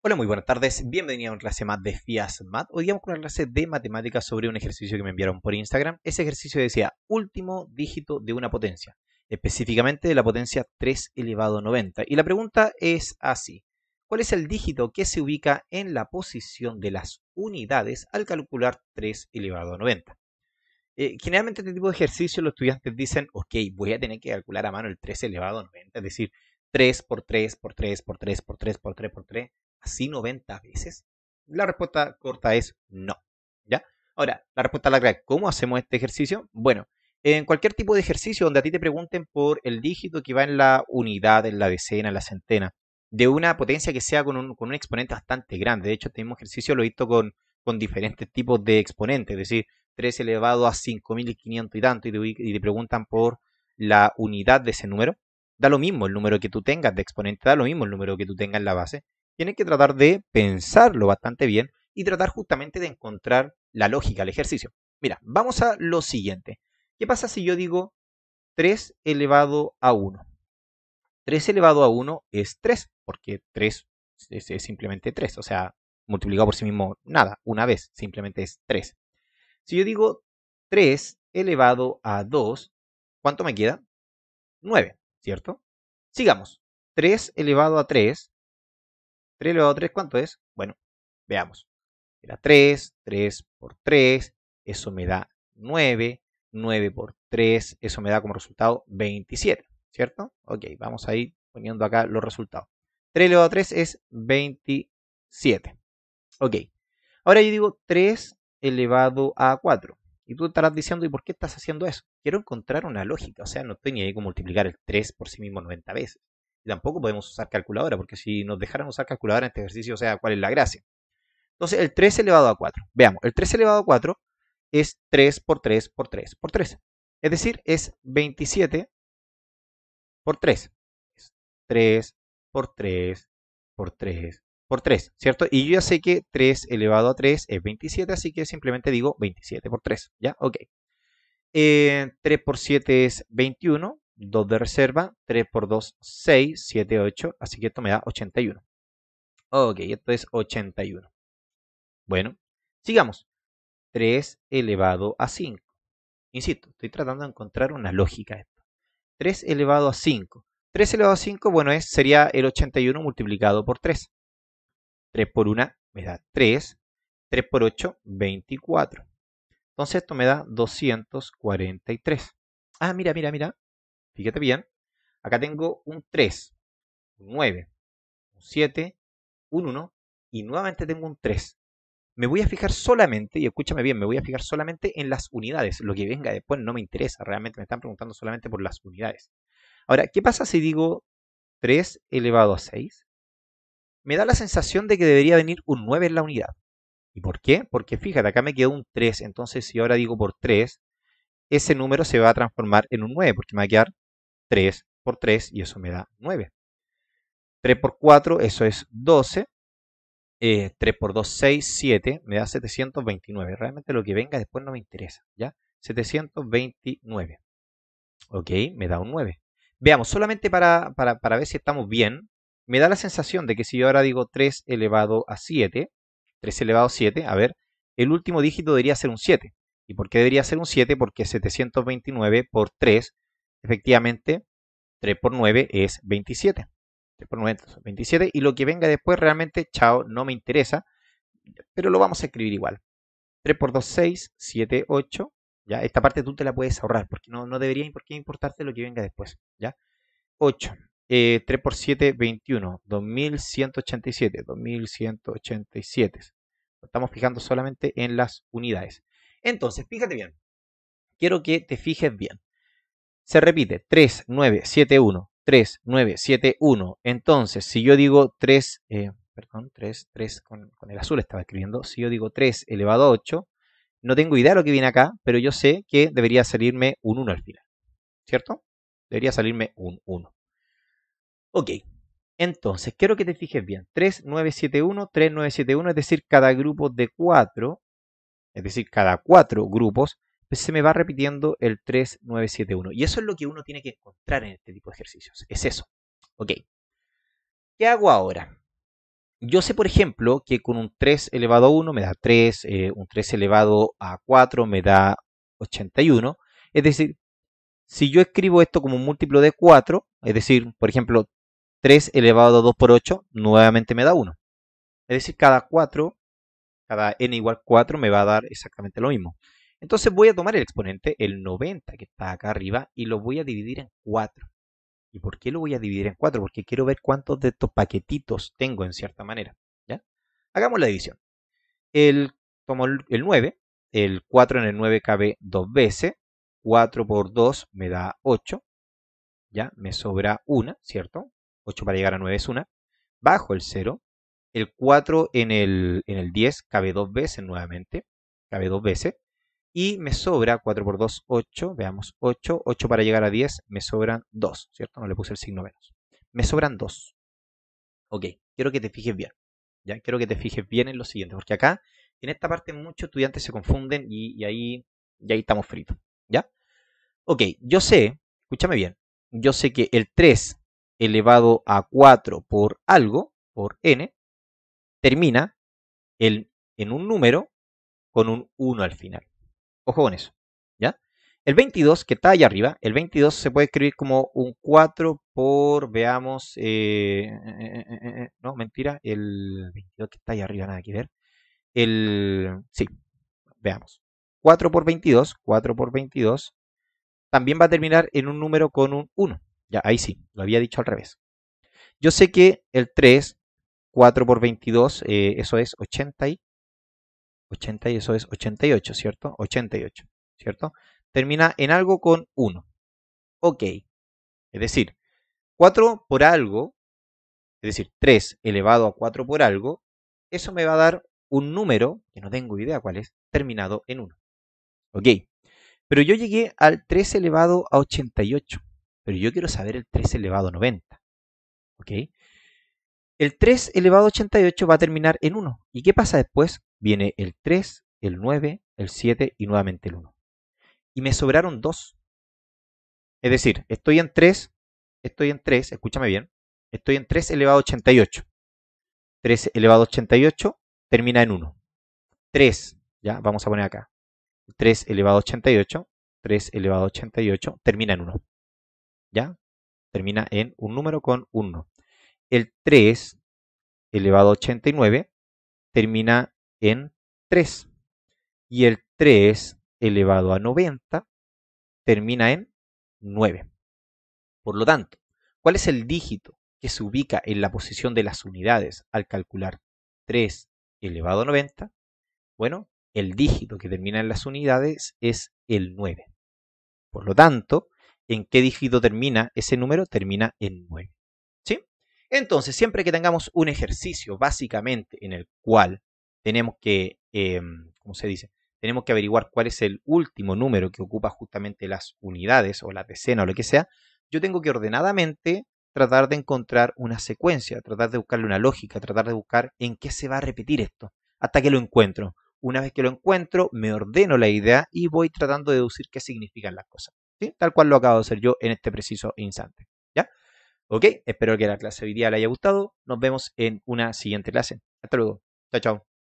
Hola, muy buenas tardes. Bienvenido a una clase más de FIAS Hoy vamos con una clase de matemáticas sobre un ejercicio que me enviaron por Instagram. Ese ejercicio decía último dígito de una potencia, específicamente de la potencia 3 elevado a 90. Y la pregunta es así. ¿Cuál es el dígito que se ubica en la posición de las unidades al calcular 3 elevado a 90? Eh, generalmente este tipo de ejercicio los estudiantes dicen, ok, voy a tener que calcular a mano el 3 elevado a 90, es decir, 3 por 3 por 3 por 3 por 3 por 3 por 3 así 90 veces? La respuesta corta es no. ¿Ya? Ahora, la respuesta larga ¿cómo hacemos este ejercicio? Bueno, en cualquier tipo de ejercicio donde a ti te pregunten por el dígito que va en la unidad, en la decena, en la centena, de una potencia que sea con un, exponente bastante grande. De hecho, este mismo ejercicio lo he visto con, con diferentes tipos de exponentes, es decir, 3 elevado a 5500 y tanto, y y te preguntan por la unidad de ese número. Da lo mismo el número que tú tengas de exponente, da lo mismo el número que tú tengas en la base. Tiene que tratar de pensarlo bastante bien y tratar justamente de encontrar la lógica del ejercicio. Mira, vamos a lo siguiente. ¿Qué pasa si yo digo 3 elevado a 1? 3 elevado a 1 es 3, porque 3 es simplemente 3, o sea, multiplicado por sí mismo nada, una vez, simplemente es 3. Si yo digo 3 elevado a 2, ¿cuánto me queda? 9, ¿cierto? Sigamos. 3 elevado a 3 3 elevado a 3, ¿cuánto es? Bueno, veamos. Era 3, 3 por 3, eso me da 9, 9 por 3, eso me da como resultado 27, ¿cierto? Ok, vamos a ir poniendo acá los resultados. 3 elevado a 3 es 27. Ok, ahora yo digo 3 elevado a 4. Y tú estarás diciendo, ¿y por qué estás haciendo eso? Quiero encontrar una lógica, o sea, no tenía que multiplicar el 3 por sí mismo 90 veces. Y tampoco podemos usar calculadora, porque si nos dejaran usar calculadora en este ejercicio, o sea, ¿cuál es la gracia? Entonces, el 3 elevado a 4. Veamos, el 3 elevado a 4 es 3 por 3 por 3 por 3. Es decir, es 27 por 3. 3 por 3 por 3 por 3, ¿cierto? Y yo ya sé que 3 elevado a 3 es 27, así que simplemente digo 27 por 3, ¿ya? Ok. 3 eh, por 7 es 21, 2 de reserva, 3 por 2, 6, 7, 8, así que esto me da 81. Ok, esto es 81. Bueno, sigamos. 3 elevado a 5. Insisto, estoy tratando de encontrar una lógica esto. 3 elevado a 5. 3 elevado a 5, bueno, sería el 81 multiplicado por 3. 3 por 1 me da 3. 3 por 8, 24. Entonces esto me da 243. Ah, mira, mira, mira fíjate bien, acá tengo un 3, un 9, un 7, un 1 y nuevamente tengo un 3. Me voy a fijar solamente, y escúchame bien, me voy a fijar solamente en las unidades. Lo que venga después no me interesa, realmente me están preguntando solamente por las unidades. Ahora, ¿qué pasa si digo 3 elevado a 6? Me da la sensación de que debería venir un 9 en la unidad. ¿Y por qué? Porque fíjate, acá me quedó un 3, entonces si ahora digo por 3, ese número se va a transformar en un 9, porque me va a quedar 3 por 3 y eso me da 9. 3 por 4, eso es 12. 3 eh, por 2, 6, 7, me da 729. Realmente lo que venga después no me interesa, ¿ya? 729. Ok, me da un 9. Veamos, solamente para, para ver si estamos bien, me da la sensación de que si yo ahora digo 3 elevado a 7, 3 elevado a 7, a ver, el último dígito debería ser un 7. ¿Y por qué debería ser un 7? Porque 729 por 3 efectivamente 3 por 9 es 27. 3 por 9 entonces, 27. Y lo que venga después realmente, chao, no me interesa. Pero lo vamos a escribir igual. 3 por 2, 6, 7, 8. ¿ya? Esta parte tú te la puedes ahorrar porque no, no debería por qué importarte lo que venga después. ¿ya? 8. 3 eh, por 7, 21. 2187. 2187. Estamos fijando solamente en las unidades. Entonces, fíjate bien. Quiero que te fijes bien se repite 7, 1. Entonces, si yo digo 3, eh, perdón, 3, 3 con, el azul estaba escribiendo, si yo digo 3 elevado a 8, no tengo idea de lo que viene acá, pero yo sé que debería salirme un 1 al final, ¿cierto? Debería salirme un 1. Ok, entonces, quiero que te fijes bien. 3, 1, 7, 1, es decir, cada grupo de 4, es decir, cada 4 grupos pues se me va repitiendo el 3971. Y eso es lo que uno tiene que encontrar en este tipo de ejercicios. Es eso. ¿Qué hago ahora? Yo sé, por ejemplo, que con un 3 elevado a 1 me da 3, eh, un 3 elevado a 4 me da 81. Es decir, si yo escribo esto como un múltiplo de 4, es decir, por ejemplo, 3 elevado a 2 por 8, nuevamente me da 1. Es decir, cada 4, cada n igual 4 me va a dar exactamente lo mismo. Entonces voy a tomar el exponente, el 90, que está acá arriba, y lo voy a dividir en 4. ¿Y por qué lo voy a dividir en 4? Porque quiero ver cuántos de estos paquetitos tengo en cierta manera. ¿ya? Hagamos la división. El, tomo el, 9, el 4 en el 9 cabe dos veces, 4 por 2 me da 8, ya me sobra 1, ¿cierto? 8 para llegar a 9 es 1, bajo el 0, el 4 en el, en el 10 cabe dos veces nuevamente, cabe dos veces, y me sobra 4 por 2, 8, veamos, 8, 8 para llegar a 10, me sobran 2, ¿cierto? No le puse el signo menos. Me sobran 2. Ok, quiero que te fijes bien, ¿ya? Quiero que te fijes bien en lo siguiente, porque acá, en esta parte, muchos estudiantes se confunden y, ahí, estamos fritos, ¿ya? Ok, yo sé, escúchame bien, yo sé que el 3 elevado a 4 por algo, por n, termina el, en un número con un 1 al final. Ojo con eso. ¿Ya? El 22, que está allá arriba, el 22 se puede escribir como un 4 por, veamos, eh, eh, eh, no, mentira, el 22 que está ahí arriba, nada que ver. El, sí, veamos. 4 por 22, 4 por 22, también va a terminar en un número con un 1. Ya, ahí sí, lo había dicho al revés. Yo sé que el 3, 4 por 22, eso es 80 y... 80 y eso es 88, ¿cierto? 88, ¿cierto? Termina en algo con 1. Ok. Es decir, 4 por algo, es decir, 3 elevado a 4 por algo, eso me va a dar un número, que no tengo idea cuál es, terminado en 1. Ok. Pero yo llegué al 3 elevado a 88. Pero yo quiero saber el 3 elevado a 90. ¿Ok? El 3 elevado a 88 va a terminar en 1. ¿Y qué pasa después? Viene el 3, el 9, el 7 y nuevamente el 1. Y me sobraron 2. Es decir, estoy en 3, estoy en 3, escúchame bien, estoy en 3 elevado a 88. 3 elevado a 88 termina en 1. 3, ya, vamos a poner acá. 3 elevado a 88, 3 elevado a 88 termina en 1. ¿Ya? Termina en un número con 1 el 3 elevado a 89 termina en 3. Y el 3 elevado a 90 termina en 9. Por lo tanto, ¿cuál es el dígito que se ubica en la posición de las unidades al calcular 3 elevado a 90? Bueno, el dígito que termina en las unidades es el 9. Por lo tanto, ¿en qué dígito termina ese número? Termina en 9. Entonces, siempre que tengamos un ejercicio básicamente en el cual tenemos que, em, ¿cómo se dice? Tenemos que averiguar cuál es el último número que ocupa justamente las unidades o la decena o lo que sea. Yo tengo que ordenadamente tratar de encontrar una secuencia, tratar de buscarle una lógica, tratar de buscar en qué se va a repetir esto, hasta que lo encuentro. Una vez que lo encuentro, me ordeno la idea y voy tratando de deducir qué significan las cosas. ¿sí? Tal cual lo acabo de hacer yo en este preciso instante. ¿ya? ¿Ok? Espero que la clase de hoy día le haya gustado. Nos vemos en una siguiente clase. Hasta luego. Chao, chao.